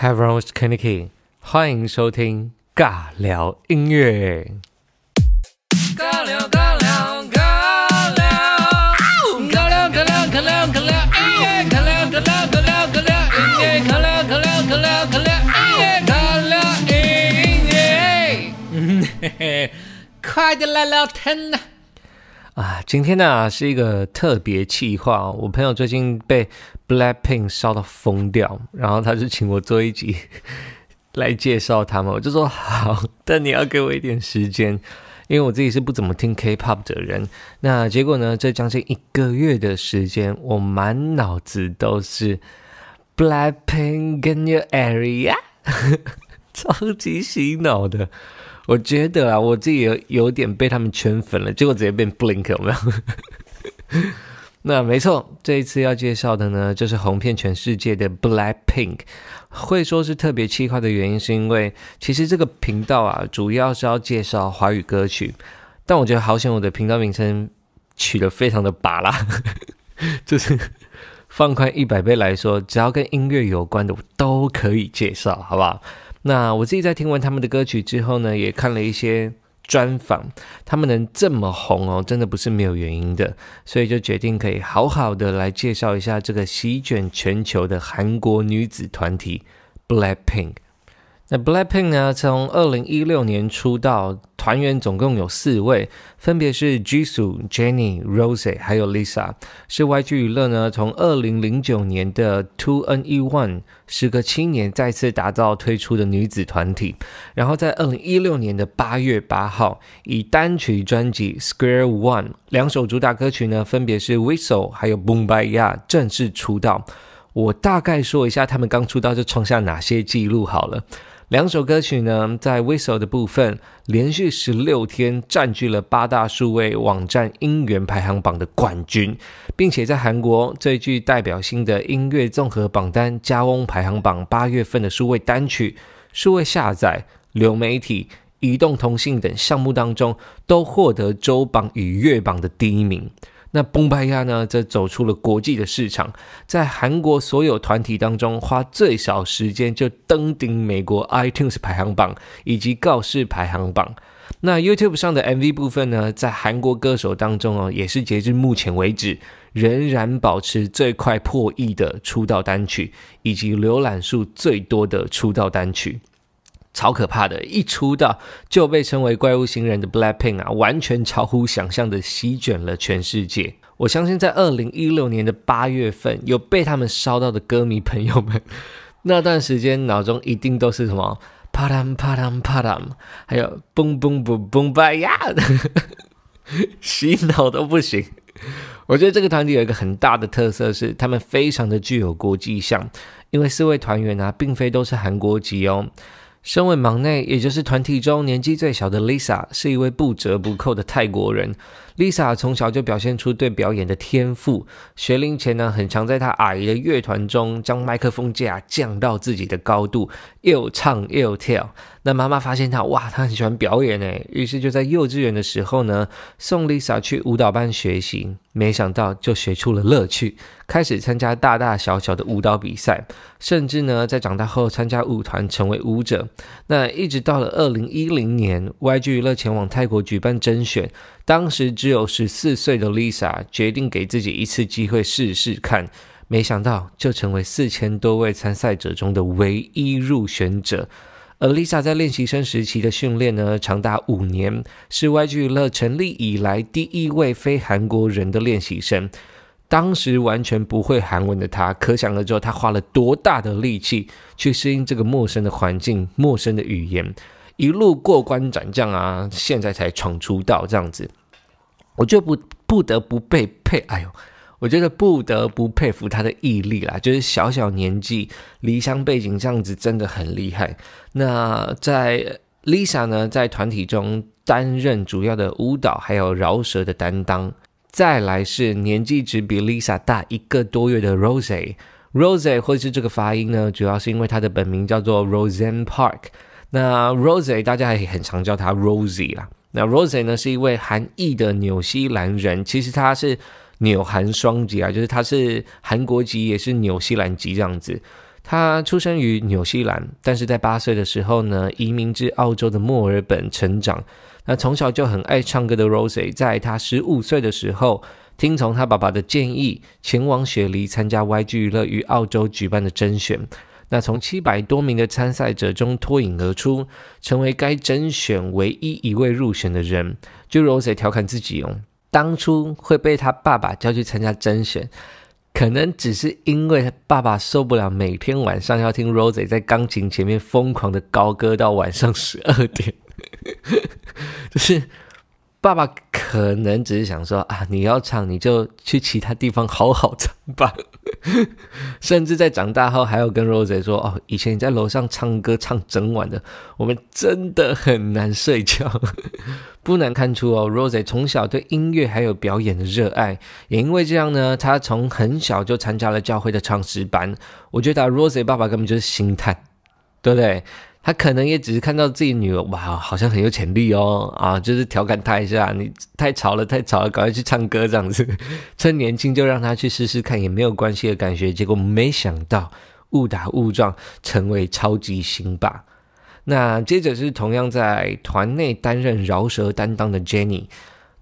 Hi everyone, 我是 Kenny k i 欢迎收听尬聊音乐。尬聊尬聊尬聊，尬聊尬聊尬聊尬聊，诶，尬聊尬聊尬聊尬聊，音乐，尬聊尬聊尬聊尬聊，诶，尬聊音乐。嗯嘿嘿，快点来聊天呐！啊，今天呢是一个特别气话。我朋友最近被 Blackpink 烧到疯掉，然后他就请我做一集 来介绍他们。我就说好，但你要给我一点时间，因为我自己是不怎么听 K-pop 的人。那结果呢，这将近一个月的时间，我满脑子都是 Blackpink 跟 New a r e a 超级洗脑的。我觉得啊，我自己有有点被他们圈粉了，结果直接变 blink 有没有？那没错，这一次要介绍的呢，就是红遍全世界的 Black Pink。会说是特别气化的原因，是因为其实这个频道啊，主要是要介绍华语歌曲，但我觉得好险，我的频道名称取得非常的拔拉，就是放宽一百倍来说，只要跟音乐有关的，我都可以介绍，好不好？那我自己在听完他们的歌曲之后呢，也看了一些专访，他们能这么红哦，真的不是没有原因的，所以就决定可以好好的来介绍一下这个席卷全球的韩国女子团体 Blackpink。那 Blackpink 呢？从二零一六年出道，团员总共有四位，分别是 Jisoo、Jennie、Rosé，还有 Lisa。是 YG 娱乐呢？从二零零九年的 Two n E One 时隔七年再次打造推出的女子团体。然后在二零一六年的八月八号，以单曲专辑《Square One》两首主打歌曲呢，分别是《Whistle》还有《Boom b a Ya》正式出道。我大概说一下他们刚出道就创下哪些记录好了。两首歌曲呢，在《Whistle》的部分连续十六天占据了八大数位网站音源排行榜的冠军，并且在韩国最具代表性的音乐综合榜单《加翁》排行榜八月份的数位单曲、数位下载、流媒体、移动通信等项目当中，都获得周榜与月榜的第一名。那崩拜亚呢，则走出了国际的市场，在韩国所有团体当中，花最少时间就登顶美国 iTunes 排行榜以及告示排行榜。那 YouTube 上的 MV 部分呢，在韩国歌手当中啊，也是截至目前为止，仍然保持最快破亿的出道单曲，以及浏览数最多的出道单曲。超可怕的！一出道就被称为“怪物新人”的 Blackpink 啊，完全超乎想象的席卷了全世界。我相信在二零一六年的八月份，有被他们烧到的歌迷朋友们，那段时间脑中一定都是什么啪嗒啪嗒啪嗒”，还有嘣嘣嘣嘣吧呀的，洗脑都不行。我觉得这个团体有一个很大的特色是，他们非常的具有国际性，因为四位团员啊，并非都是韩国籍哦。身为忙内，也就是团体中年纪最小的 Lisa，是一位不折不扣的泰国人。Lisa 从小就表现出对表演的天赋，学龄前呢，很常在她矮的乐团中将麦克风架降到自己的高度，又唱又跳。那妈妈发现她哇，她很喜欢表演诶，于是就在幼稚园的时候呢，送 Lisa 去舞蹈班学习，没想到就学出了乐趣，开始参加大大小小的舞蹈比赛，甚至呢，在长大后参加舞团，成为舞者。那一直到了二零一零年，YG 娱乐前往泰国举办甄选，当时只有十四岁的 Lisa 决定给自己一次机会试试看，没想到就成为四千多位参赛者中的唯一入选者。而 Lisa 在练习生时期的训练呢，长达五年，是 YG 娱乐成立以来第一位非韩国人的练习生。当时完全不会韩文的她，可想而知，她花了多大的力气去适应这个陌生的环境、陌生的语言，一路过关斩将啊！现在才闯出道，这样子，我就不不得不被配，哎呦！我觉得不得不佩服他的毅力啦，就是小小年纪，离乡背景这样子真的很厉害。那在 Lisa 呢，在团体中担任主要的舞蹈还有饶舌的担当。再来是年纪只比 Lisa 大一个多月的 Rose，Rose 或者是这个发音呢，主要是因为她的本名叫做 Roseanne Park。那 Rose 大家还很常叫她 Rosie 啦。那 Rose 呢是一位韩裔的纽西兰人，其实她是。纽韩双籍啊，就是他是韩国籍，也是纽西兰籍这样子。他出生于纽西兰，但是在八岁的时候呢，移民至澳洲的墨尔本成长。那从小就很爱唱歌的 r o s i e 在他十五岁的时候，听从他爸爸的建议，前往雪梨参加 YG 娱乐于澳洲举办的甄选。那从七百多名的参赛者中脱颖而出，成为该甄选唯一一位入选的人。就 r o s e 调侃自己哦。当初会被他爸爸叫去参加甄选，可能只是因为爸爸受不了每天晚上要听 r o s e 在钢琴前面疯狂的高歌到晚上十二点，就是。爸爸可能只是想说啊，你要唱你就去其他地方好好唱吧。甚至在长大后，还要跟 r o s e 说哦，以前你在楼上唱歌唱整晚的，我们真的很难睡觉。不难看出哦 r o s e 从小对音乐还有表演的热爱，也因为这样呢，他从很小就参加了教会的唱诗班。我觉得 r o s e 爸爸根本就是心态，对不对？他可能也只是看到自己女儿，哇，好像很有潜力哦，啊，就是调侃他一下，你太潮了，太潮了，赶快去唱歌这样子，趁 年轻就让他去试试看也没有关系的感觉。结果没想到误打误撞成为超级星霸。那接着是同样在团内担任饶舌担当的 j e n n y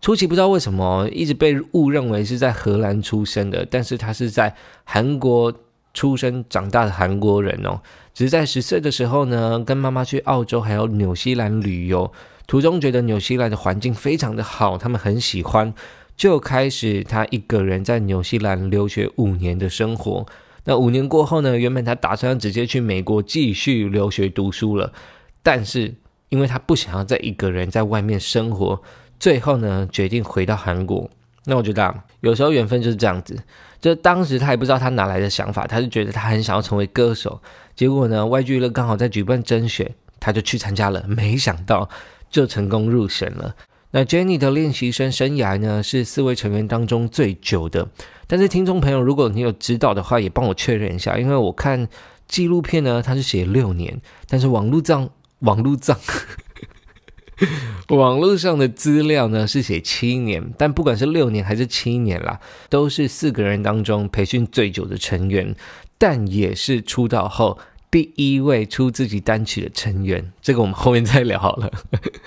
初期不知道为什么一直被误认为是在荷兰出生的，但是他是在韩国出生长大的韩国人哦。只是在十岁的时候呢，跟妈妈去澳洲还有纽西兰旅游，途中觉得纽西兰的环境非常的好，他们很喜欢，就开始他一个人在纽西兰留学五年的生活。那五年过后呢，原本他打算直接去美国继续留学读书了，但是因为他不想要再一个人在外面生活，最后呢决定回到韩国。那我觉得有时候缘分就是这样子。就当时他也不知道他哪来的想法，他就觉得他很想要成为歌手。结果呢，YG 乐刚好在举办甄选，他就去参加了。没想到就成功入选了。那 j e n n y 的练习生生涯呢，是四位成员当中最久的。但是听众朋友，如果你有指导的话，也帮我确认一下，因为我看纪录片呢，他是写六年，但是网络账网络账。网络上的资料呢是写七年，但不管是六年还是七年啦，都是四个人当中培训最久的成员，但也是出道后第一位出自己单曲的成员。这个我们后面再聊好了。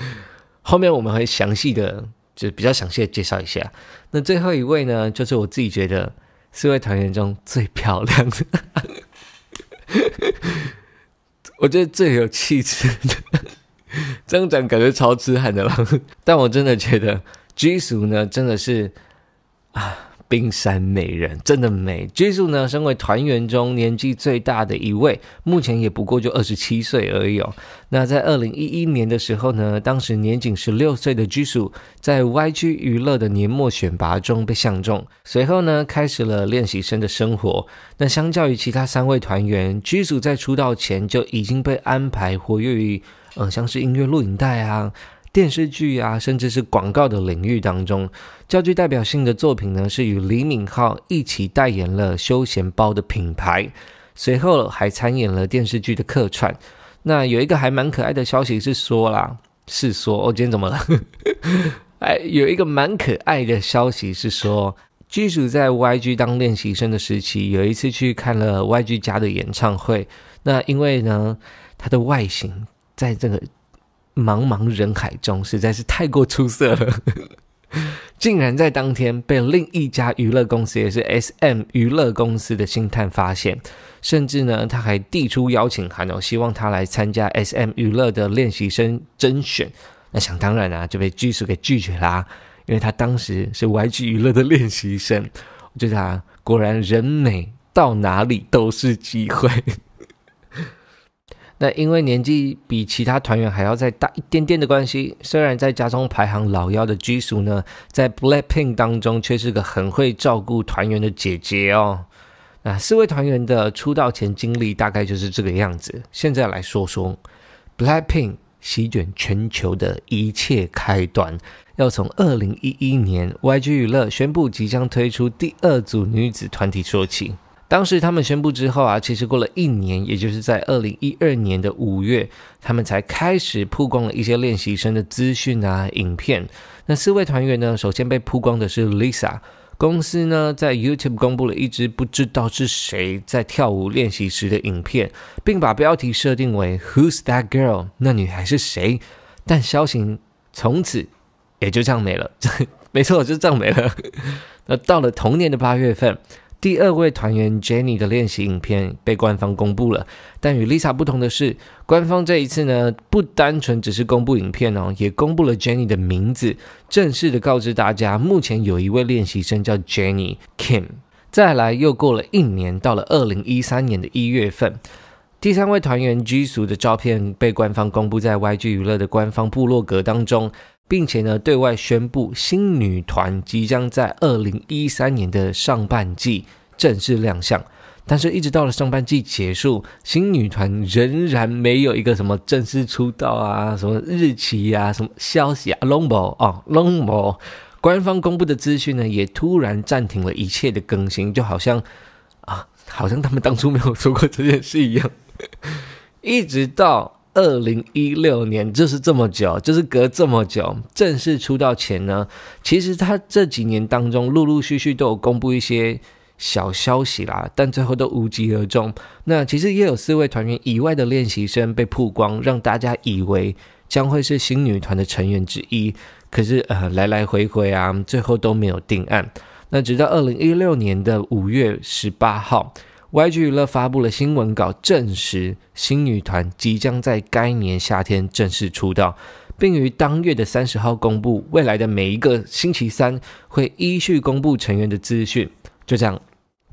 后面我们会详细的，就比较详细的介绍一下。那最后一位呢，就是我自己觉得四位团员中最漂亮的，我觉得最有气质的。张 展感觉超吃悍的了，但我真的觉得 G 素呢，真的是啊，冰山美人，真的美。G 素呢，身为团员中年纪最大的一位，目前也不过就二十七岁而已哦。那在二零一一年的时候呢，当时年仅十六岁的 G 素，在 YG 娱乐的年末选拔中被相中，随后呢，开始了练习生的生活。那相较于其他三位团员，g 组在出道前就已经被安排活跃于。嗯，像是音乐录影带啊、电视剧啊，甚至是广告的领域当中，较具代表性的作品呢，是与李敏镐一起代言了休闲包的品牌，随后还参演了电视剧的客串。那有一个还蛮可爱的消息是说啦，是说哦，今天怎么了？哎，有一个蛮可爱的消息是说，剧组在 YG 当练习生的时期，有一次去看了 YG 家的演唱会。那因为呢，他的外形。在这个茫茫人海中，实在是太过出色了，竟然在当天被另一家娱乐公司，也是 S M 娱乐公司的星探发现，甚至呢，他还递出邀请函哦，希望他来参加 S M 娱乐的练习生甄选。那想当然啊，就被拘石给拒绝啦，因为他当时是 Y G 娱乐的练习生。我觉得啊，果然人美到哪里都是机会。那因为年纪比其他团员还要再大一点点的关系，虽然在家中排行老幺的居属呢，在 Blackpink 当中却是个很会照顾团员的姐姐哦。那四位团员的出道前经历大概就是这个样子。现在来说说 Blackpink 席卷全球的一切开端，要从2011年 YG 娱乐宣布即将推出第二组女子团体说起。当时他们宣布之后啊，其实过了一年，也就是在二零一二年的五月，他们才开始曝光了一些练习生的资讯啊、影片。那四位团员呢，首先被曝光的是 Lisa，公司呢在 YouTube 公布了一支不知道是谁在跳舞练习时的影片，并把标题设定为 “Who's That Girl？” 那女孩是谁？但消息从此也就这样没了。没错，就这样没了。那到了同年的八月份。第二位团员 Jenny 的练习影片被官方公布了，但与 Lisa 不同的是，官方这一次呢不单纯只是公布影片哦，也公布了 Jenny 的名字，正式的告知大家，目前有一位练习生叫 Jenny Kim。再来又过了一年，到了二零一三年的一月份，第三位团员 G 组的照片被官方公布在 YG 娱乐的官方部落格当中。并且呢，对外宣布新女团即将在二零一三年的上半季正式亮相。但是，一直到了上半季结束，新女团仍然没有一个什么正式出道啊、什么日期啊、什么消息啊，longbow 哦，longbow，官方公布的资讯呢，也突然暂停了一切的更新，就好像啊，好像他们当初没有说过这件事一样，一直到。二零一六年就是这么久，就是隔这么久正式出道前呢，其实他这几年当中陆陆续续都有公布一些小消息啦，但最后都无疾而终。那其实也有四位团员以外的练习生被曝光，让大家以为将会是新女团的成员之一，可是呃来来回回啊，最后都没有定案。那直到二零一六年的五月十八号。YG 娱乐发布了新闻稿，证实新女团即将在该年夏天正式出道，并于当月的三十号公布未来的每一个星期三会依序公布成员的资讯。就这样，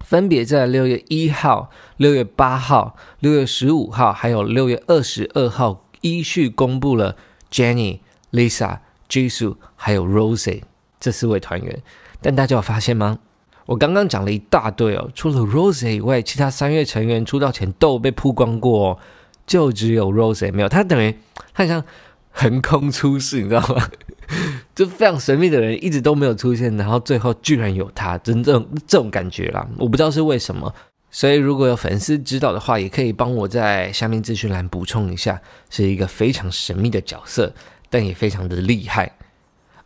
分别在六月一号、六月八号、六月十五号，还有六月二十二号依序公布了 Jennie、Lisa、Jisoo 还有 Rosie 这四位团员。但大家有发现吗？我刚刚讲了一大堆哦，除了 Rose 以外，其他三月成员出道前都被曝光过，就只有 Rose 没有，他等于他像横空出世，你知道吗？就非常神秘的人一直都没有出现，然后最后居然有他，真正这种感觉啦。我不知道是为什么，所以如果有粉丝知道的话，也可以帮我在下面资讯栏补充一下，是一个非常神秘的角色，但也非常的厉害。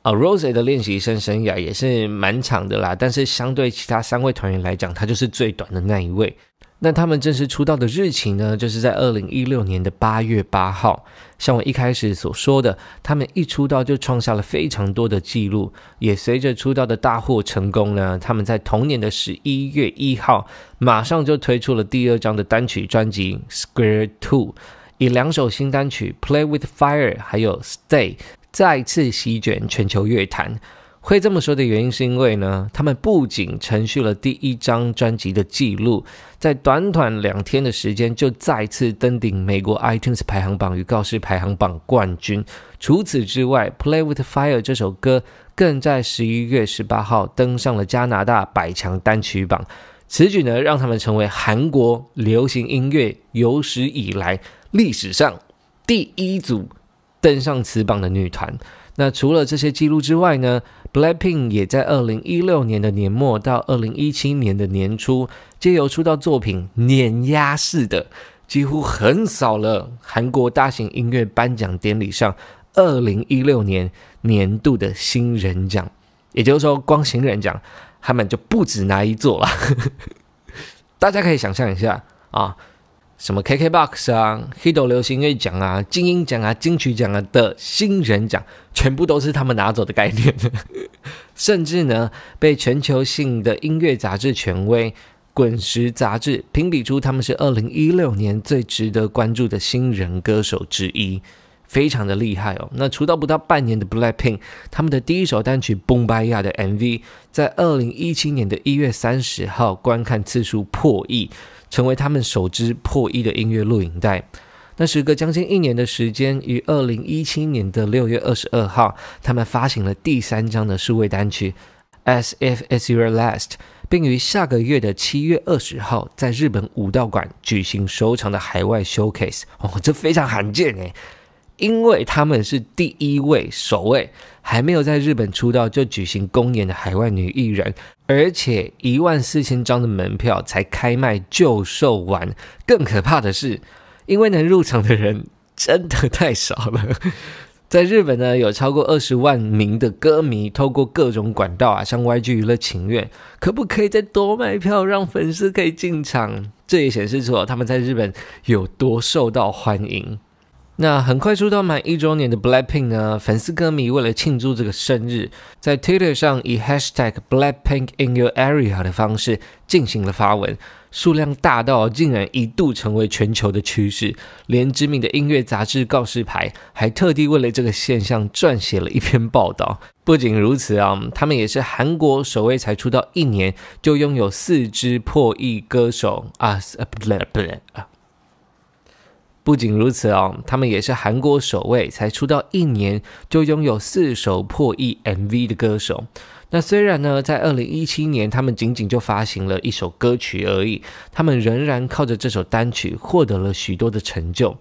啊，Rose 的练习生生涯也是蛮长的啦，但是相对其他三位团员来讲，他就是最短的那一位。那他们正式出道的日期呢，就是在二零一六年的八月八号。像我一开始所说的，他们一出道就创下了非常多的记录，也随着出道的大获成功呢，他们在同年的十一月一号，马上就推出了第二张的单曲专辑《Square Two》，以两首新单曲《Play with Fire》还有《Stay》。再次席卷全球乐坛。会这么说的原因是因为呢，他们不仅程续了第一张专辑的记录，在短短两天的时间就再次登顶美国 iTunes 排行榜与告示排行榜冠军。除此之外，《Play With Fire》这首歌更在十一月十八号登上了加拿大百强单曲榜。此举呢，让他们成为韩国流行音乐有史以来历史上第一组。登上此榜的女团，那除了这些记录之外呢？Blackpink 也在二零一六年的年末到二零一七年的年初，借由出道作品碾压式的，几乎横扫了韩国大型音乐颁奖典礼上二零一六年年度的新人奖。也就是说，光新人奖他们就不止拿一座了。大家可以想象一下啊。什么 KKBOX 啊、黑豆流行乐奖啊、精英奖啊、金曲奖啊的新人奖，全部都是他们拿走的概念。甚至呢，被全球性的音乐杂志权威《滚石》杂志评比出，他们是二零一六年最值得关注的新人歌手之一，非常的厉害哦。那出道不到半年的 Blackpink，他们的第一首单曲《b o m b a y a 的 MV，在二零一七年的一月三十号观看次数破亿。成为他们首支破亿的音乐录影带。那时隔将近一年的时间，于二零一七年的六月二十二号，他们发行了第三张的数位单曲《As If It's Your Last》，并于下个月的七月二十号在日本武道馆举行首场的海外 showcase。哦，这非常罕见诶，因为他们是第一位首位还没有在日本出道就举行公演的海外女艺人。而且一万四千张的门票才开卖就售完，更可怕的是，因为能入场的人真的太少了。在日本呢，有超过二十万名的歌迷透过各种管道啊，像 YG 娱乐请愿，可不可以再多卖票，让粉丝可以进场？这也显示出他们在日本有多受到欢迎。那很快出道满一周年的 BLACKPINK 呢？粉丝歌迷为了庆祝这个生日，在 Twitter 上以 Hashtag #BlackPinkInYourArea 的方式进行了发文，数量大到竟然一度成为全球的趋势，连知名的音乐杂志告示牌还特地为了这个现象撰写了一篇报道。不仅如此啊，他们也是韩国首位才出道一年就拥有四支破亿歌手啊！不不不啊！不仅如此哦，他们也是韩国首位才出道一年就拥有四首破亿 MV 的歌手。那虽然呢，在二零一七年他们仅仅就发行了一首歌曲而已，他们仍然靠着这首单曲获得了许多的成就。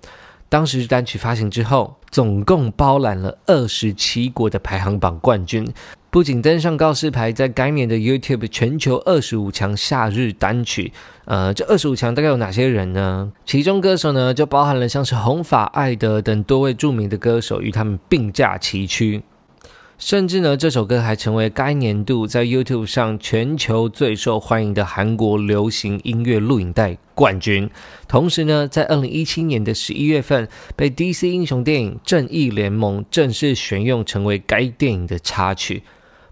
当时单曲发行之后，总共包揽了二十七国的排行榜冠军。不仅登上告示牌，在该年的 YouTube 全球二十五强夏日单曲，呃，这二十五强大概有哪些人呢？其中歌手呢就包含了像是红发艾德等多位著名的歌手，与他们并驾齐驱。甚至呢，这首歌还成为该年度在 YouTube 上全球最受欢迎的韩国流行音乐录影带冠军。同时呢，在二零一七年的十一月份，被 DC 英雄电影《正义联盟》正式选用成为该电影的插曲。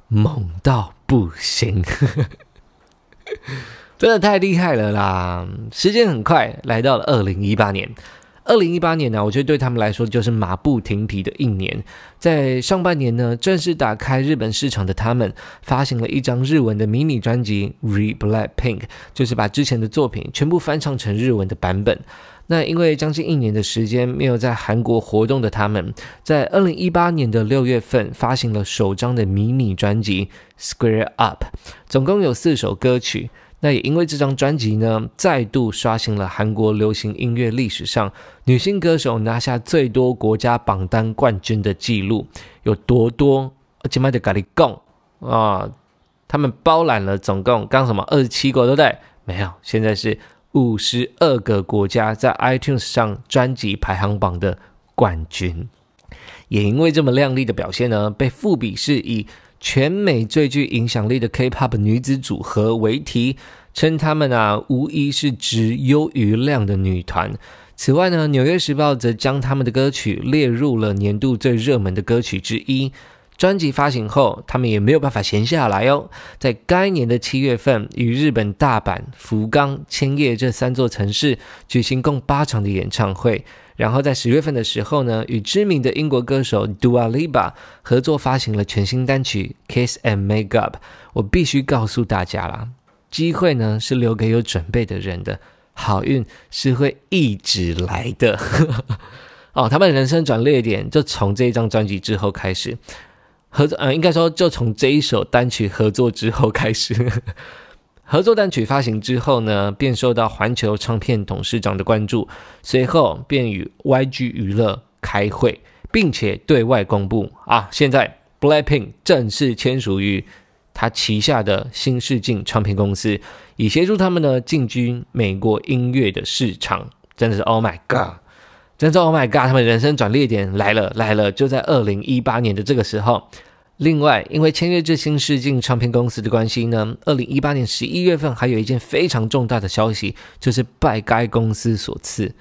猛到不行，真的太厉害了啦！时间很快，来到了二零一八年。二零一八年呢，我觉得对他们来说就是马不停蹄的一年。在上半年呢，正式打开日本市场的他们，发行了一张日文的迷你专辑《Re Black Pink》，就是把之前的作品全部翻唱成日文的版本。那因为将近一年的时间没有在韩国活动的他们，在二零一八年的六月份发行了首张的迷你专辑《Square Up》，总共有四首歌曲。那也因为这张专辑呢，再度刷新了韩国流行音乐历史上女性歌手拿下最多国家榜单冠军的记录。有多多？而且卖的咖喱贡啊，他们包揽了总共刚什么二十七个，对不对？没有，现在是。五十二个国家在 iTunes 上专辑排行榜的冠军，也因为这么亮丽的表现呢，被《富比是以全美最具影响力的 K-pop 女子组合为题，称她们啊，无疑是值优于量的女团。此外呢，《纽约时报》则将他们的歌曲列入了年度最热门的歌曲之一。专辑发行后，他们也没有办法闲下来哦。在该年的七月份，与日本大阪、福冈、千叶这三座城市举行共八场的演唱会。然后在十月份的时候呢，与知名的英国歌手 Dua Lipa 合作发行了全新单曲《Kiss and Make Up》。我必须告诉大家啦，机会呢是留给有准备的人的，好运是会一直来的。哦，他们人生转捩点就从这一张专辑之后开始。合作，呃，应该说，就从这一首单曲合作之后开始，合作单曲发行之后呢，便受到环球唱片董事长的关注，随后便与 YG 娱乐开会，并且对外公布啊，现在 BLACKPINK 正式签署于他旗下的新视镜唱片公司，以协助他们呢进军美国音乐的市场，真的是 Oh my God！真正，Oh my God！他们人生转捩点来了，来了，就在二零一八年的这个时候。另外，因为签约至新视镜唱片公司的关系呢，二零一八年十一月份还有一件非常重大的消息，就是拜该公司所赐，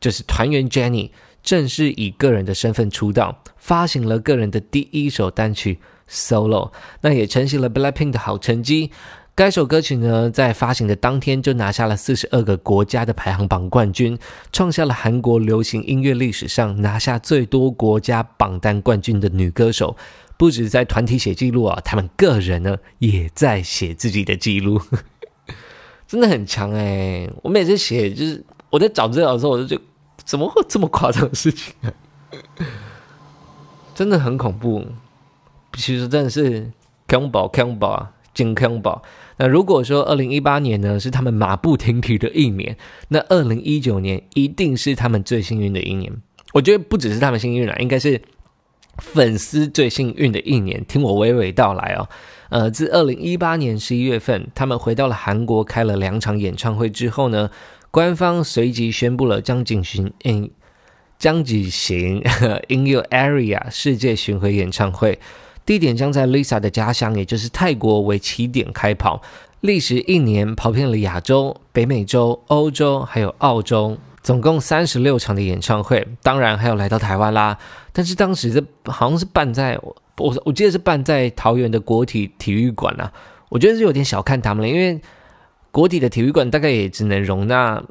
就是团员 j e n n y 正式以个人的身份出道，发行了个人的第一首单曲 Solo，那也承袭了 Blackpink 的好成绩。该首歌曲呢，在发行的当天就拿下了四十二个国家的排行榜冠军，创下了韩国流行音乐历史上拿下最多国家榜单冠军的女歌手。不止在团体写记录啊，他们个人呢也在写自己的记录，真的很强哎！我每次写，就是我在找资料的时候，我就觉得，怎么会这么夸张的事情啊？真的很恐怖。其实真的是 k o n g b a k o n g b a 健康宝。那如果说二零一八年呢是他们马不停蹄的一年，那二零一九年一定是他们最幸运的一年。我觉得不只是他们幸运了，应该是粉丝最幸运的一年。听我娓娓道来哦。呃，自二零一八年十一月份他们回到了韩国，开了两场演唱会之后呢，官方随即宣布了将进行嗯将举行 In Your Area 世界巡回演唱会。地点将在 Lisa 的家乡，也就是泰国为起点开跑，历时一年，跑遍了亚洲、北美洲、欧洲，还有澳洲，总共三十六场的演唱会，当然还有来到台湾啦。但是当时这好像是办在我我我记得是办在桃园的国体体育馆啊，我觉得是有点小看他们了，因为国体的体育馆大概也只能容纳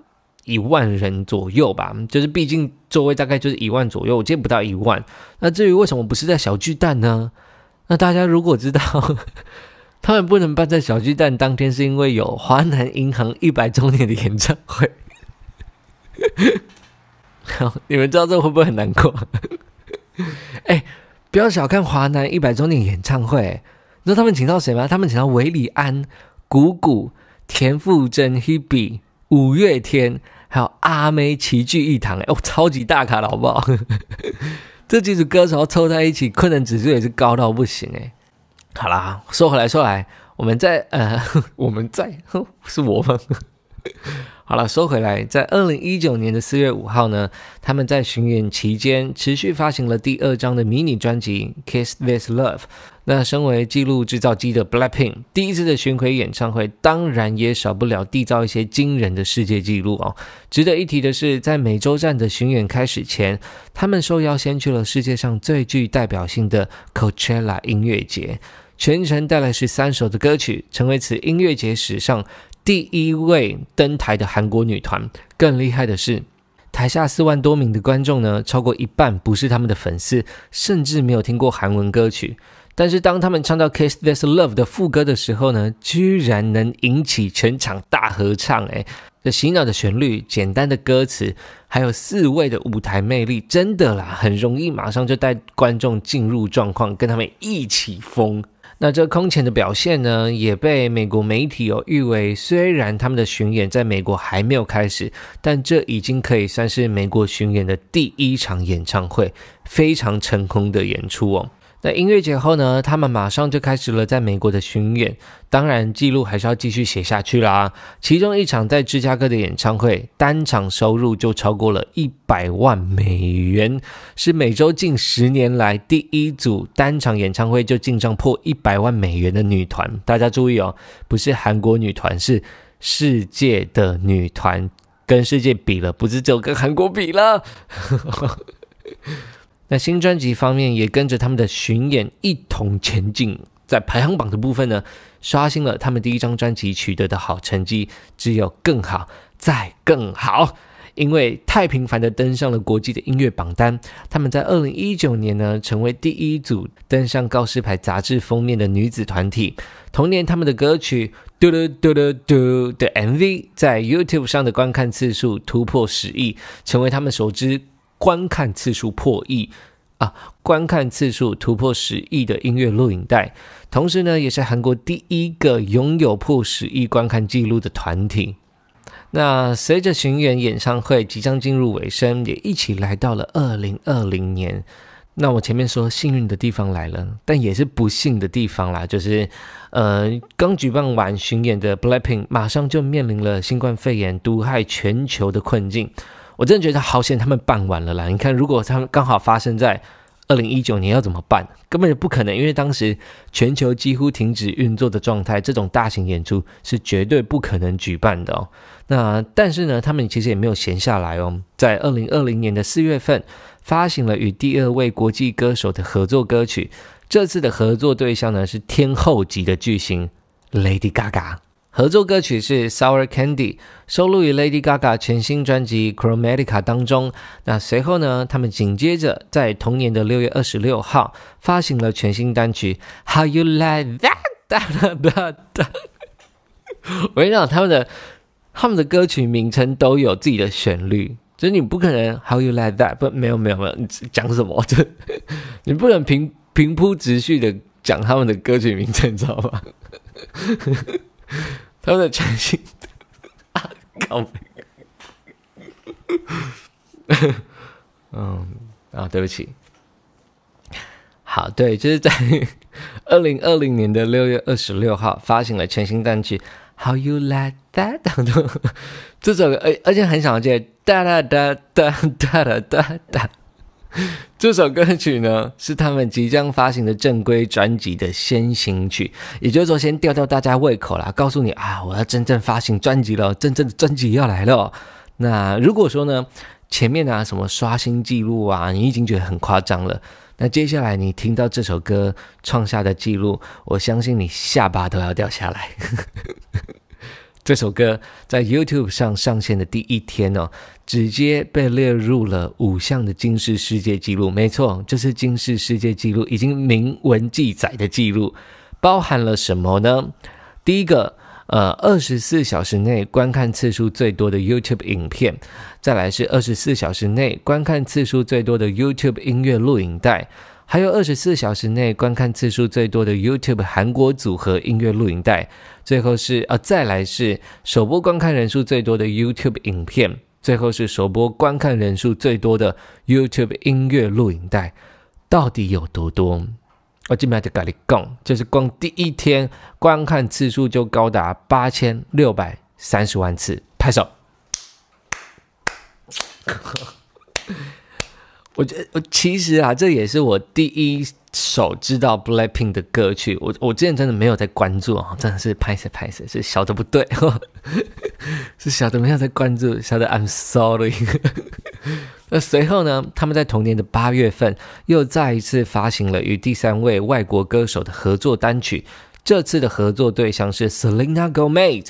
一万人左右吧，就是毕竟座位大概就是一万左右，我见不到一万。那至于为什么不是在小巨蛋呢？那大家如果知道 他们不能办在小鸡蛋当天，是因为有华南银行一百周年的演唱会，你们知道这会不会很难过？哎，不要小看华南一百周年演唱会，你知道他们请到谁吗？他们请到韦里安、谷谷、田馥甄、Hebe、五月天，还有阿妹齐聚一堂，哎，超级大咖，好不好？这几组歌手凑在一起，困难指数也是高到不行哎。好啦，说回来说来，我们在呃，我们在，是我们。好了，说回来，在二零一九年的四月五号呢，他们在巡演期间持续发行了第二张的迷你专辑《Kiss t h i s Love》。那身为纪录制造机的 Blackpink，第一次的巡回演唱会当然也少不了缔造一些惊人的世界纪录哦。值得一提的是，在美洲站的巡演开始前，他们受邀先去了世界上最具代表性的 Coachella 音乐节，全程带来是三首的歌曲，成为此音乐节史上。第一位登台的韩国女团，更厉害的是，台下四万多名的观众呢，超过一半不是他们的粉丝，甚至没有听过韩文歌曲。但是当他们唱到《k i s s This Love》的副歌的时候呢，居然能引起全场大合唱！哎，这洗脑的旋律、简单的歌词，还有四位的舞台魅力，真的啦，很容易马上就带观众进入状况，跟他们一起疯。那这空前的表现呢，也被美国媒体哦誉为，虽然他们的巡演在美国还没有开始，但这已经可以算是美国巡演的第一场演唱会，非常成功的演出哦。在音乐节后呢，他们马上就开始了在美国的巡演。当然，记录还是要继续写下去啦。其中一场在芝加哥的演唱会，单场收入就超过了一百万美元，是美洲近十年来第一组单场演唱会就进账破一百万美元的女团。大家注意哦，不是韩国女团，是世界的女团，跟世界比了，不是就跟韩国比了。在新专辑方面，也跟着他们的巡演一同前进。在排行榜的部分呢，刷新了他们第一张专辑取得的好成绩，只有更好，再更好。因为太频繁的登上了国际的音乐榜单，他们在二零一九年呢，成为第一组登上《告示牌》杂志封面的女子团体。同年，他们的歌曲《嘟嘟嘟嘟嘟》的 MV 在 YouTube 上的观看次数突破十亿，成为他们熟知观看次数破亿啊！观看次数突破十亿的音乐录影带，同时呢，也是韩国第一个拥有破十亿观看记录的团体。那随着巡演演唱会即将进入尾声，也一起来到了二零二零年。那我前面说幸运的地方来了，但也是不幸的地方啦，就是呃，刚举办完巡演的 Blackpink 马上就面临了新冠肺炎毒害全球的困境。我真的觉得好险，他们办完了啦！你看，如果他们刚好发生在二零一九年，要怎么办？根本就不可能，因为当时全球几乎停止运作的状态，这种大型演出是绝对不可能举办的哦。那但是呢，他们其实也没有闲下来哦，在二零二零年的四月份，发行了与第二位国际歌手的合作歌曲。这次的合作对象呢，是天后级的巨星 Lady Gaga。合作歌曲是 Sour Candy，收录于 Lady Gaga 全新专辑 Chromatica 当中。那随后呢，他们紧接着在同年的六月二十六号发行了全新单曲 How You Like That。我跟你讲，他们的他们的歌曲名称都有自己的旋律，就是你不可能 How You Like That 不没有没有没有，你讲什么？你不能平平铺直叙的讲他们的歌曲名称，你知道吗？他们的全新 啊，靠！嗯啊，对不起。好，对，就是在 二零二零年的六月二十六号发行了全新单曲《How You Like That》当中，这首歌，而而且很常见哒哒哒哒哒哒哒哒。这首歌曲呢，是他们即将发行的正规专辑的先行曲，也就是说，先吊吊大家胃口啦，告诉你啊，我要真正发行专辑了，真正的专辑要来了。那如果说呢，前面啊什么刷新记录啊，你已经觉得很夸张了，那接下来你听到这首歌创下的记录，我相信你下巴都要掉下来。这首歌在 YouTube 上上线的第一天哦，直接被列入了五项的金世世界纪录。没错，这是金世世界纪录已经明文记载的记录，包含了什么呢？第一个，呃，二十四小时内观看次数最多的 YouTube 影片；再来是二十四小时内观看次数最多的 YouTube 音乐录影带；还有二十四小时内观看次数最多的 YouTube 韩国组合音乐录影带；最后是呃，再来是首播观看人数最多的 YouTube 影片。最后是首播观看人数最多的 YouTube 音乐录影带，到底有多多？我这边就跟你讲，就是光第一天观看次数就高达八千六百三十万次，拍手。我觉得我其实啊，这也是我第一首知道 b l a c k p i n k 的歌曲。我我之前真的没有在关注啊，真的是拍谁拍谁，是小的不对，是小的没有在关注，小的 I'm sorry。那 随后呢，他们在同年的八月份又再一次发行了与第三位外国歌手的合作单曲，这次的合作对象是 Selena Gomez，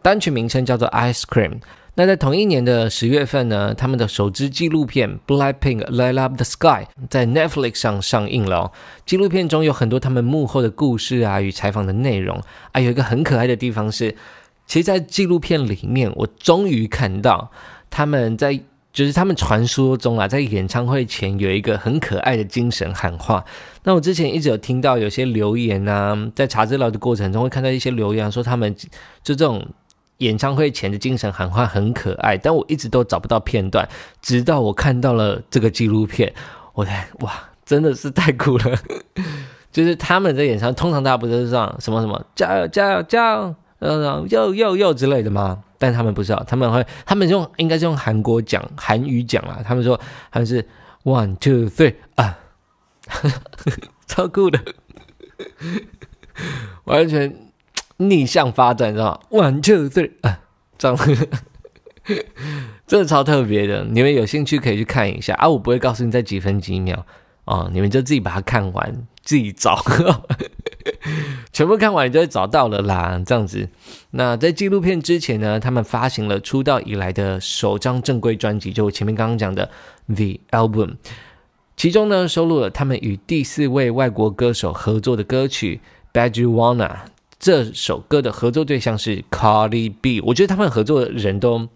单曲名称叫做 Ice Cream。那在同一年的十月份呢，他们的首支纪录片《Blackpink Light Up the Sky》在 Netflix 上上映了。纪录片中有很多他们幕后的故事啊，与采访的内容啊，有一个很可爱的地方是，其实，在纪录片里面，我终于看到他们在，就是他们传说中啊，在演唱会前有一个很可爱的精神喊话。那我之前一直有听到有些留言啊，在查资料的过程中会看到一些留言说他们就这种。演唱会前的精神喊话很可爱，但我一直都找不到片段。直到我看到了这个纪录片，我才哇，真的是太酷了！就是他们在演唱，通常大家不都是这样，什么什么加油加油加油，然后又又又之类的吗？但他们不知道，他们会他们用应该是用韩国讲韩语讲啊，他们说他们是 one two three 啊，超酷的，完全。逆向发展，知道吗？three，啊，这样，真的超特别的。你们有兴趣可以去看一下啊！我不会告诉你在几分几秒啊，你们就自己把它看完，自己找，全部看完你就会找到了啦。这样子，那在纪录片之前呢，他们发行了出道以来的首张正规专辑，就我前面刚刚讲的《The Album》，其中呢收录了他们与第四位外国歌手合作的歌曲《Bad o u a n n a 这首歌的合作对象是 c a r d i B，我觉得他们合作的人都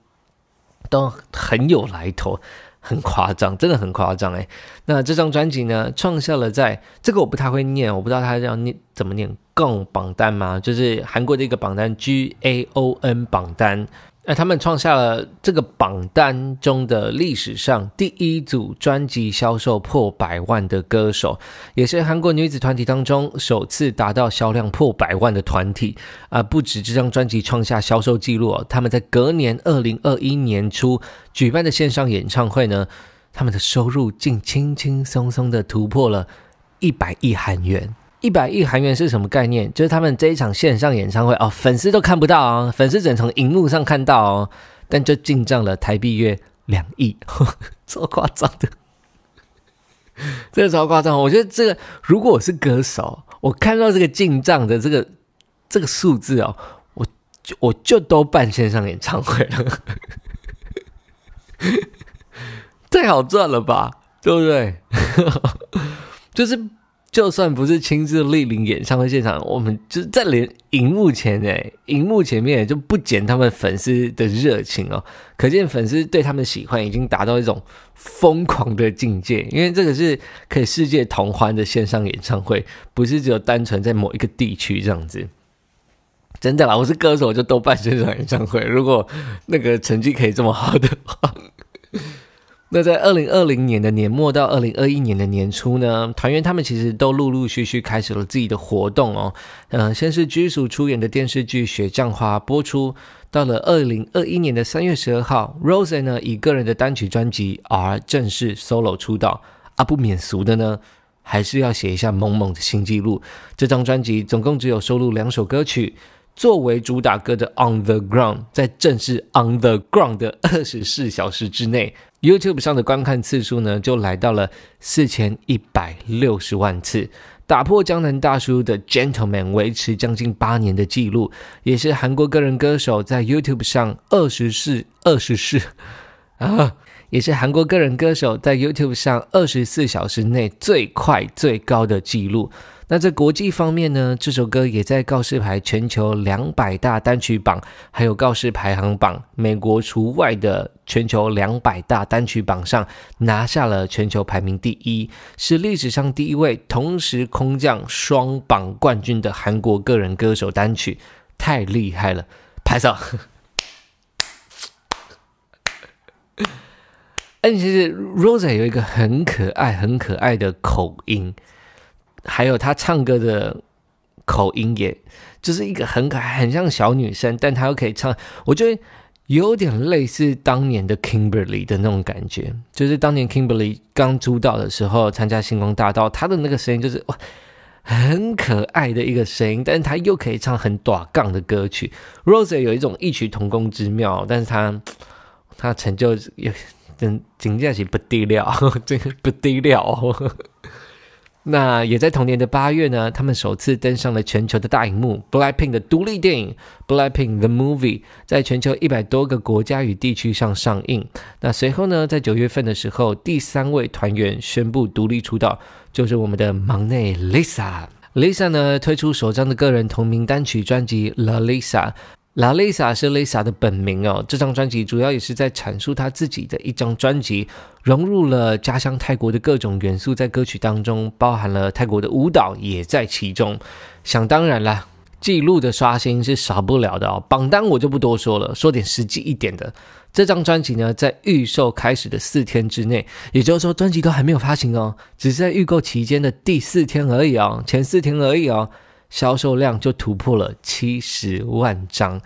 都很有来头，很夸张，真的很夸张哎。那这张专辑呢，创下了在这个我不太会念，我不知道他要念怎么念，G 榜单吗？就是韩国的一个榜单，G A O N 榜单。那他们创下了这个榜单中的历史上第一组专辑销售破百万的歌手，也是韩国女子团体当中首次达到销量破百万的团体。啊，不止这张专辑创下销售纪录，他们在隔年二零二一年初举办的线上演唱会呢，他们的收入竟轻轻松松的突破了一百亿韩元。一百亿韩元是什么概念？就是他们这一场线上演唱会哦，粉丝都看不到啊，粉丝只能从荧幕上看到哦，但就进账了台币约两亿，超夸张的！这个超夸张，我觉得这个，如果我是歌手，我看到这个进账的这个这个数字哦，我就我就都办线上演唱会了，太好赚了吧？对不对？就是。就算不是亲自莅临演唱会现场，我们就在连荧幕前哎，荧幕前面就不减他们粉丝的热情哦。可见粉丝对他们喜欢已经达到一种疯狂的境界，因为这个是可以世界同欢的线上演唱会，不是只有单纯在某一个地区这样子。真的啦，我是歌手，我就都办这上演唱会。如果那个成绩可以这么好的话。那在二零二零年的年末到二零二一年的年初呢，团员他们其实都陆陆续续开始了自己的活动哦。嗯，先是居叔出演的电视剧《雪降花》播出，到了二零二一年的三月十二号，Rose 呢以个人的单曲专辑而正式 solo 出道。啊，不免俗的呢，还是要写一下萌萌的新纪录。这张专辑总共只有收录两首歌曲。作为主打歌的《On the Ground》，在正式《On the Ground》的二十四小时之内，YouTube 上的观看次数呢就来到了四千一百六十万次，打破江南大叔的《Gentleman》维持将近八年的记录，也是韩国个人歌手在 YouTube 上二十四二十四啊，也是韩国个人歌手在 YouTube 上二十四小时内最快最高的记录。那在国际方面呢？这首歌也在告示牌全球两百大单曲榜，还有告示排行榜（美国除外）的全球两百大单曲榜上拿下了全球排名第一，是历史上第一位同时空降双榜冠军的韩国个人歌手单曲，太厉害了！拍照。其实 r o s e 有一个很可爱、很可爱的口音。还有她唱歌的口音，也就是一个很可爱、很像小女生，但她又可以唱，我觉得有点类似当年的 Kimberly 的那种感觉。就是当年 Kimberly 刚出道的时候参加星光大道，她的那个声音就是哇。很可爱的一个声音，但是她又可以唱很短杠的歌曲。Rose 有一种异曲同工之妙，但是她她成就也 真真的是不低调，真个不低调。那也在同年的八月呢，他们首次登上了全球的大荧幕，《Blackpink》的独立电影《Blackpink The Movie》在全球一百多个国家与地区上上映。那随后呢，在九月份的时候，第三位团员宣布独立出道，就是我们的忙内 Lisa。Lisa 呢，推出首张的个人同名单曲专辑《La Lisa》。LaLisa 是 Lisa 的本名哦。这张专辑主要也是在阐述她自己的一张专辑，融入了家乡泰国的各种元素，在歌曲当中包含了泰国的舞蹈也在其中。想当然啦，记录的刷新是少不了的哦。榜单我就不多说了，说点实际一点的。这张专辑呢，在预售开始的四天之内，也就是说专辑都还没有发行哦，只是在预购期间的第四天而已哦，前四天而已哦。销售量就突破了七十万张，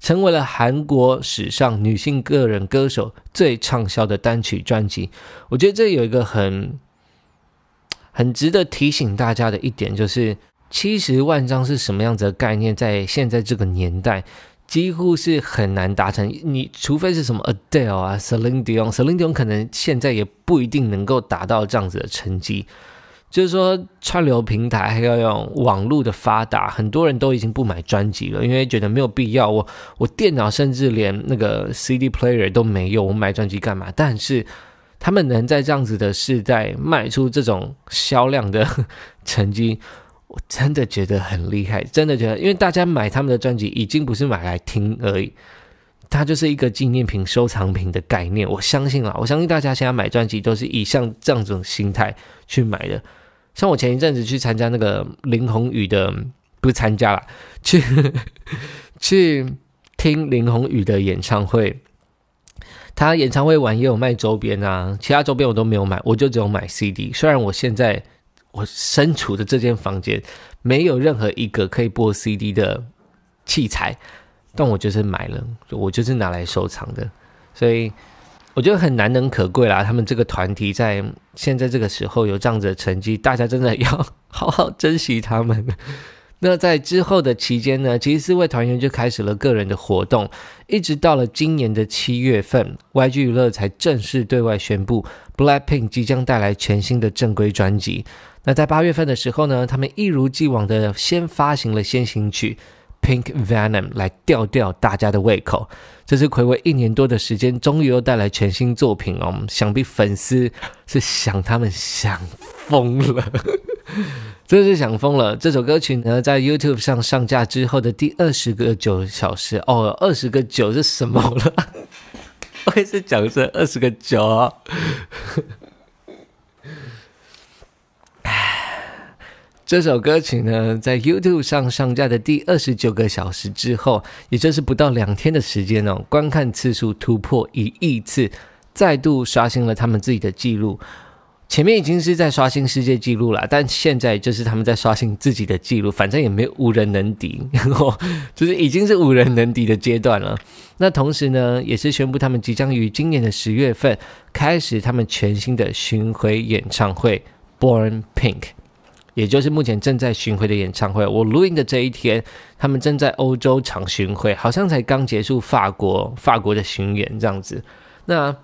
成为了韩国史上女性个人歌手最畅销的单曲专辑。我觉得这有一个很很值得提醒大家的一点，就是七十万张是什么样子的概念？在现在这个年代，几乎是很难达成。你除非是什么 Adele 啊、c e l i n e d i o n c e l i n e d i o n 可能现在也不一定能够达到这样子的成绩。就是说，串流平台还要用网络的发达，很多人都已经不买专辑了，因为觉得没有必要。我我电脑甚至连那个 CD player 都没有，我买专辑干嘛？但是他们能在这样子的时代卖出这种销量的 成绩，我真的觉得很厉害，真的觉得，因为大家买他们的专辑已经不是买来听而已，它就是一个纪念品、收藏品的概念。我相信啦，我相信大家现在买专辑都是以像这样子心态去买的。像我前一阵子去参加那个林宏宇的，不是参加了，去去听林宏宇的演唱会，他演唱会完也有卖周边啊，其他周边我都没有买，我就只有买 CD。虽然我现在我身处的这间房间没有任何一个可以播 CD 的器材，但我就是买了，我就是拿来收藏的，所以。我觉得很难能可贵啦，他们这个团体在现在这个时候有这样子的成绩，大家真的要好好珍惜他们。那在之后的期间呢，其实四位团员就开始了个人的活动，一直到了今年的七月份，YG 娱乐才正式对外宣布 Blackpink 即将带来全新的正规专辑。那在八月份的时候呢，他们一如既往的先发行了先行曲。Pink Venom 来吊吊大家的胃口，这是葵威一年多的时间，终于又带来全新作品哦！想必粉丝是想他们想疯了，真是想疯了。这首歌曲呢，在 YouTube 上上架之后的第二十个九小时哦，二十个九是什么了？我也是讲着二十个九啊。这首歌曲呢，在 YouTube 上上架的第二十九个小时之后，也就是不到两天的时间哦，观看次数突破一亿次，再度刷新了他们自己的记录。前面已经是在刷新世界纪录了，但现在就是他们在刷新自己的记录，反正也没无人能敌，就是已经是无人能敌的阶段了。那同时呢，也是宣布他们即将于今年的十月份开始他们全新的巡回演唱会《Born Pink》。也就是目前正在巡回的演唱会，我录音的这一天，他们正在欧洲场巡回，好像才刚结束法国法国的巡演这样子。那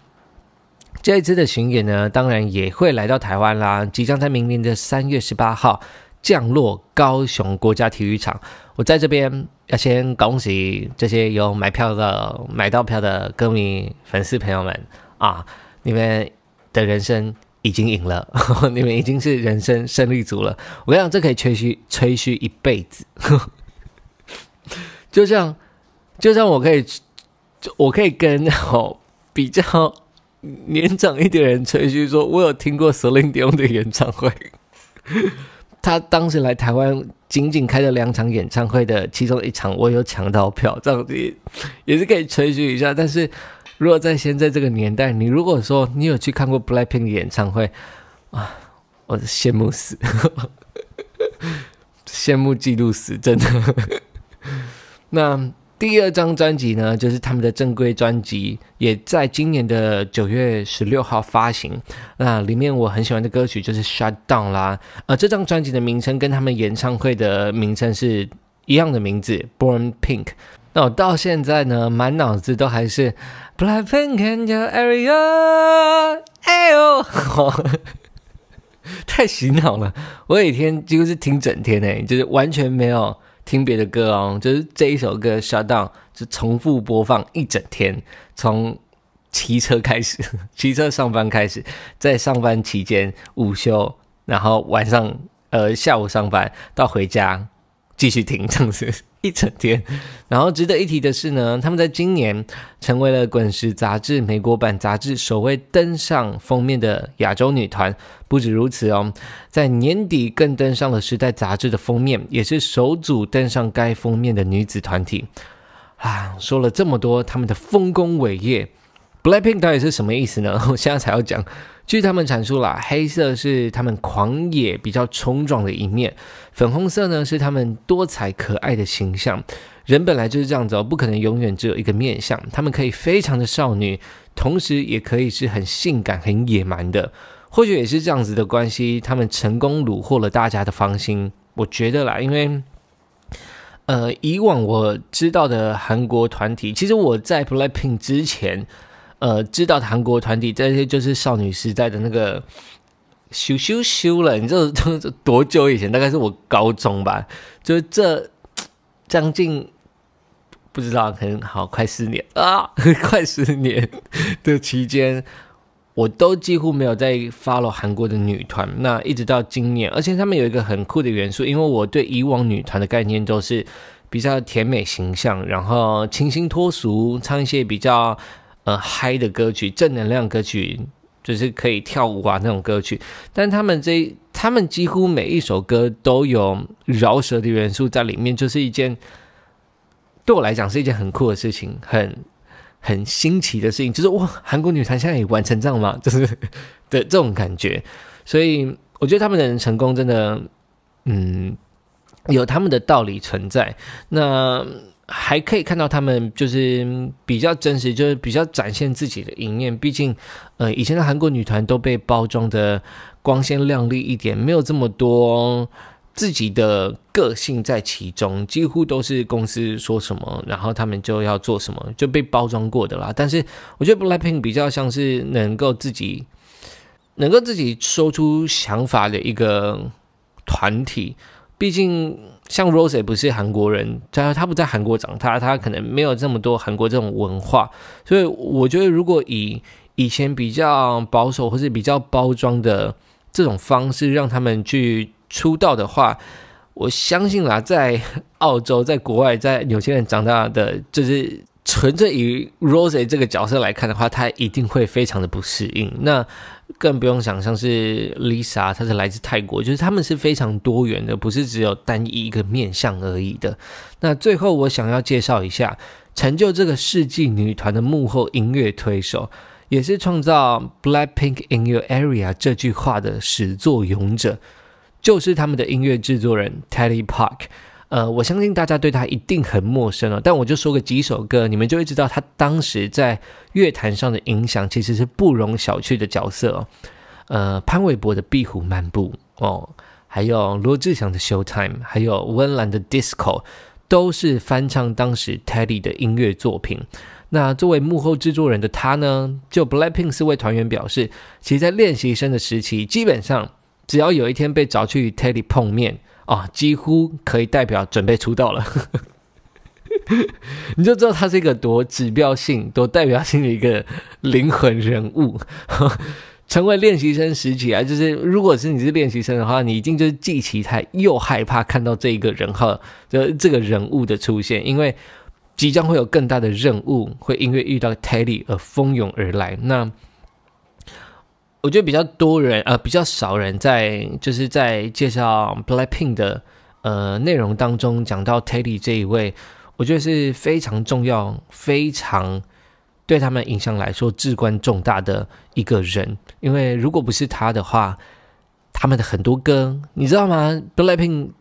这一次的巡演呢，当然也会来到台湾啦，即将在明年的三月十八号降落高雄国家体育场。我在这边要先恭喜这些有买票的、买到票的歌迷、粉丝朋友们啊，你们的人生！已经赢了，你们已经是人生胜利组了。我讲这可以吹嘘，吹嘘一辈子。就像就像我可以，我可以跟那比较年长一点人吹嘘，说我有听过 s e l e n 的演唱会。他当时来台湾，仅仅开了两场演唱会的其中一场，我有抢到票，这样子也是可以吹嘘一下。但是。如果在现在这个年代，你如果说你有去看过 Blackpink 演唱会啊，我羡慕死，羡慕嫉妒死，真的。那第二张专辑呢，就是他们的正规专辑，也在今年的九月十六号发行。那里面我很喜欢的歌曲就是《Shut Down》啦。呃，这张专辑的名称跟他们演唱会的名称是一样的名字，《Born Pink》。那我到现在呢，满脑子都还是。哎呦，太洗脑了！我每天几乎是听整天诶，就是完全没有听别的歌哦，就是这一首歌《Shut Down》就重复播放一整天，从骑车开始，骑车上班开始，在上班期间午休，然后晚上呃下午上班到回家继续听，这样子。一整天，然后值得一提的是呢，他们在今年成为了《滚石》杂志美国版杂志首位登上封面的亚洲女团。不止如此哦，在年底更登上了《时代》杂志的封面，也是首组登上该封面的女子团体。啊，说了这么多他们的丰功伟业，Blackpink 到底是什么意思呢？我现在才要讲。据他们阐述啦，黑色是他们狂野、比较冲撞的一面；粉红色呢，是他们多彩可爱的形象。人本来就是这样子哦，不可能永远只有一个面相。他们可以非常的少女，同时也可以是很性感、很野蛮的。或许也是这样子的关系，他们成功虏获了大家的芳心。我觉得啦，因为呃，以往我知道的韩国团体，其实我在 BLACKPINK 之前。呃，知道韩国团体这些就是少女时代的那个羞羞羞了。你知道多 多久以前？大概是我高中吧，就这将近不知道，可能好快四年啊，快十年的期间，我都几乎没有在 follow 韩国的女团。那一直到今年，而且他们有一个很酷的元素，因为我对以往女团的概念都是比较甜美形象，然后清新脱俗，唱一些比较。呃，嗨的歌曲，正能量歌曲，就是可以跳舞啊那种歌曲。但他们这，他们几乎每一首歌都有饶舌的元素在里面，就是一件对我来讲是一件很酷的事情，很很新奇的事情。就是哇，韩国女团现在也完成这样吗？就是 的这种感觉。所以我觉得他们能成功，真的，嗯，有他们的道理存在。那。还可以看到他们就是比较真实，就是比较展现自己的一面。毕竟，呃，以前的韩国女团都被包装的光鲜亮丽一点，没有这么多自己的个性在其中，几乎都是公司说什么，然后他们就要做什么，就被包装过的啦。但是，我觉得 BLACKPINK 比较像是能够自己能够自己说出想法的一个团体，毕竟。像 Rose 也不是韩国人，他他不在韩国长大，他可能没有这么多韩国这种文化，所以我觉得如果以以前比较保守或是比较包装的这种方式让他们去出道的话，我相信啦，在澳洲，在国外，在有些人长大的就是。纯着以 r o s e 这个角色来看的话，她一定会非常的不适应。那更不用想像是 Lisa，她是来自泰国，就是他们是非常多元的，不是只有单一一个面相而已的。那最后我想要介绍一下，成就这个世纪女团的幕后音乐推手，也是创造 “Black Pink in Your Area” 这句话的始作俑者，就是他们的音乐制作人 Teddy Park。呃，我相信大家对他一定很陌生了，但我就说个几首歌，你们就会知道他当时在乐坛上的影响，其实是不容小觑的角色。呃，潘玮柏的《壁虎漫步》哦，还有罗志祥的《Showtime》，还有温岚的《Disco》，都是翻唱当时 Teddy 的音乐作品。那作为幕后制作人的他呢，就 Blackpink 四位团员表示，其实在练习生的时期，基本上只要有一天被找去与 Teddy 碰面。啊，几乎可以代表准备出道了，你就知道他是一个多指标性、多代表性的一个灵魂人物。成为练习生时期啊，就是如果是你是练习生的话，你一定就是既期待又害怕看到这个人哈，这这个人物的出现，因为即将会有更大的任务，会因为遇到泰利而蜂拥而来。那。我觉得比较多人，呃，比较少人在就是在介绍 Blackpink 的呃内容当中讲到 Teddy 这一位，我觉得是非常重要、非常对他们影响来说至关重大的一个人。因为如果不是他的话，他们的很多歌，你知道吗？Blackpink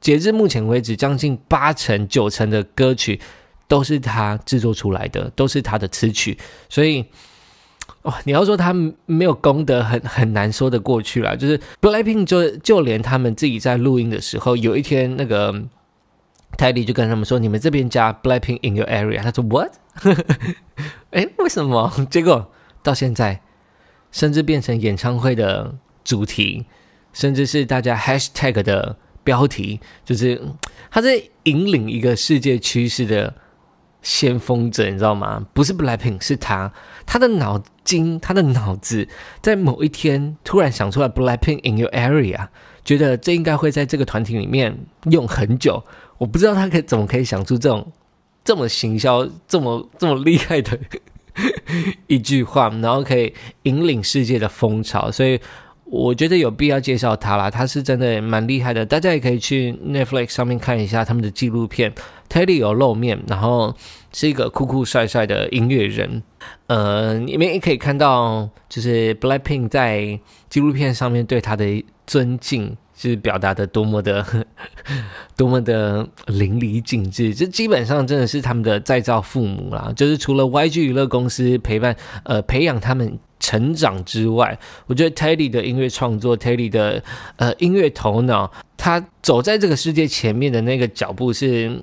截至目前为止，将近八成、九成的歌曲都是他制作出来的，都是他的词曲，所以。你要说他没有功德，很很难说得过去啦。就是 b l a c k p i n k 就就连他们自己在录音的时候，有一天那个 Teddy 就跟他们说：“你们这边加 b l a c k p i n k in your area。”他说：“What？哎，为什么？” 结果到现在，甚至变成演唱会的主题，甚至是大家 Hashtag 的标题，就是他在引领一个世界趋势的。先锋者，你知道吗？不是 b l a k p i n k 是他。他的脑筋，他的脑子，在某一天突然想出来 b l a k p i n k in your area”，觉得这应该会在这个团体里面用很久。我不知道他可以怎么可以想出这种这么行销、这么这么厉害的 一句话，然后可以引领世界的风潮。所以。我觉得有必要介绍他啦，他是真的蛮厉害的，大家也可以去 Netflix 上面看一下他们的纪录片 t e d d y 有露面，然后是一个酷酷帅帅的音乐人，呃，你们也可以看到，就是 Blackpink 在纪录片上面对他的尊敬是表达的多么的，多么的淋漓尽致，这基本上真的是他们的再造父母啦，就是除了 YG 娱乐公司陪伴，呃，培养他们。成长之外，我觉得 t e d d y 的音乐创作 t e d d y 的呃音乐头脑，他走在这个世界前面的那个脚步，是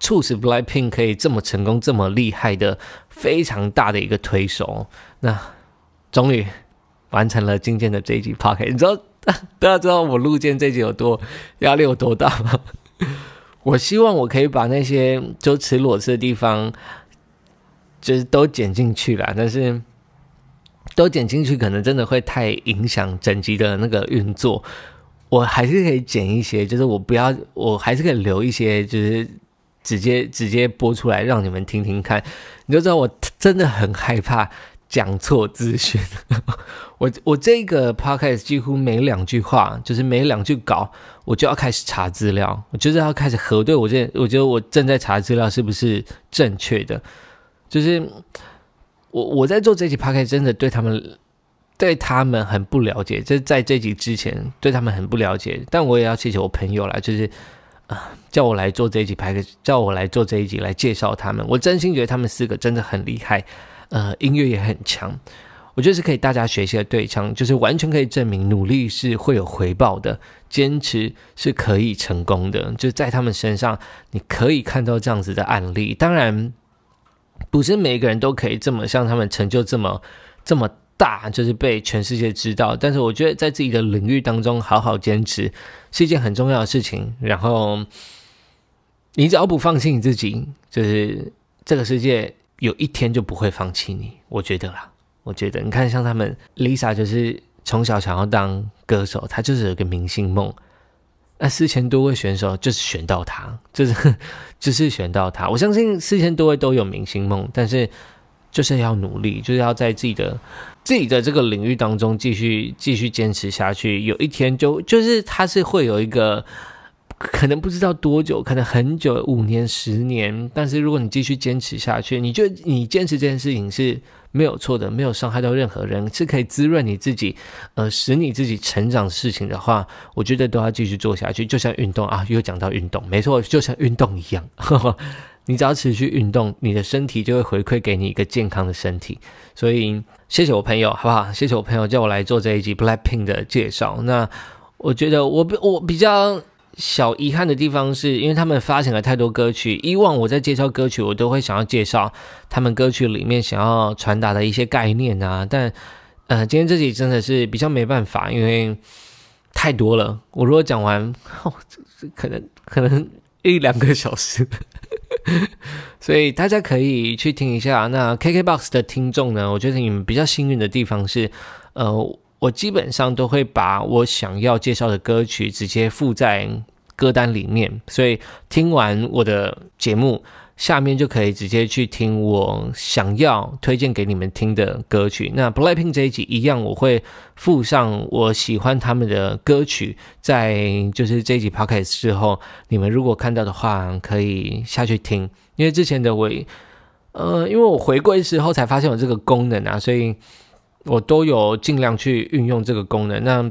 促使 Blackpink 可以这么成功、这么厉害的非常大的一个推手。那终于完成了今天的这一集 p o c a e t 你知道 大家知道我录这集有多压力有多大吗？我希望我可以把那些就赤裸色的地方就是都剪进去了，但是。都剪进去可能真的会太影响整集的那个运作，我还是可以剪一些，就是我不要，我还是可以留一些，就是直接直接播出来让你们听听看，你就知道我真的很害怕讲错资讯。我我这个 podcast 几乎每两句话就是每两句稿我就要开始查资料，我就是要开始核对，我这，我觉得我正在查资料是不是正确的，就是。我我在做这期 p o c a s t 真的对他们对他们很不了解，这在这集之前对他们很不了解。但我也要谢谢我朋友啦，就是啊叫我来做这一集拍个，叫我来做这一集来介绍他们。我真心觉得他们四个真的很厉害，呃，音乐也很强，我觉得是可以大家学习的对象，就是完全可以证明努力是会有回报的，坚持是可以成功的，就在他们身上你可以看到这样子的案例。当然。不是每个人都可以这么像他们成就这么这么大，就是被全世界知道。但是我觉得在自己的领域当中好好坚持是一件很重要的事情。然后你只要不放弃你自己，就是这个世界有一天就不会放弃你。我觉得啦，我觉得你看像他们 Lisa，就是从小想要当歌手，她就是有个明星梦。那四千多位选手就是选到他，就是就是选到他。我相信四千多位都有明星梦，但是就是要努力，就是要在自己的自己的这个领域当中继续继续坚持下去。有一天就就是他是会有一个可能不知道多久，可能很久，五年、十年。但是如果你继续坚持下去，你就你坚持这件事情是。没有错的，没有伤害到任何人，是可以滋润你自己，呃，使你自己成长的事情的话，我觉得都要继续做下去。就像运动啊，又讲到运动，没错，就像运动一样，你只要持续运动，你的身体就会回馈给你一个健康的身体。所以，谢谢我朋友，好不好？谢谢我朋友叫我来做这一集 Blackpink 的介绍。那我觉得我我比较。小遗憾的地方是因为他们发行了太多歌曲。以往我在介绍歌曲，我都会想要介绍他们歌曲里面想要传达的一些概念啊。但，呃，今天这集真的是比较没办法，因为太多了。我如果讲完，可能可能一两个小时。所以大家可以去听一下。那 KKBOX 的听众呢？我觉得你们比较幸运的地方是，呃。我基本上都会把我想要介绍的歌曲直接附在歌单里面，所以听完我的节目，下面就可以直接去听我想要推荐给你们听的歌曲。那 Blackpink 这一集一样，我会附上我喜欢他们的歌曲，在就是这一集 Podcast 之后，你们如果看到的话，可以下去听。因为之前的我，呃，因为我回归之后才发现有这个功能啊，所以。我都有尽量去运用这个功能。那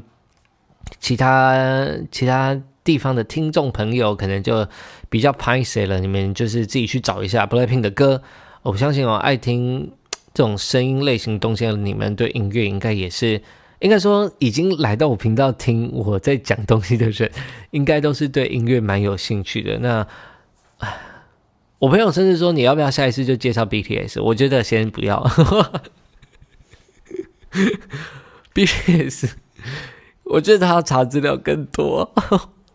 其他其他地方的听众朋友可能就比较拍谁了。你们就是自己去找一下 BLACKPINK 的歌。我相信哦，爱听这种声音类型东西的，你们对音乐应该也是，应该说已经来到我频道听我在讲东西的人，应该都是对音乐蛮有兴趣的。那我朋友甚至说，你要不要下一次就介绍 BTS？我觉得先不要。必须也是，我觉得他查资料更多。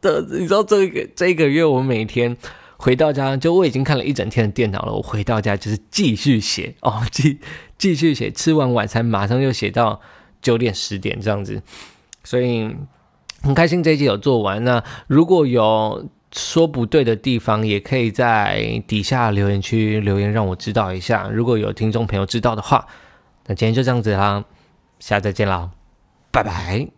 的，你知道，这个这一个月我每天回到家就我已经看了一整天的电脑了。我回到家就是继续写哦，继继续写，吃完晚餐马上又写到九点十点这样子。所以很开心这一季有做完。那如果有说不对的地方，也可以在底下留言区留言让我知道一下。如果有听众朋友知道的话，那今天就这样子啦。下次再见了，拜拜。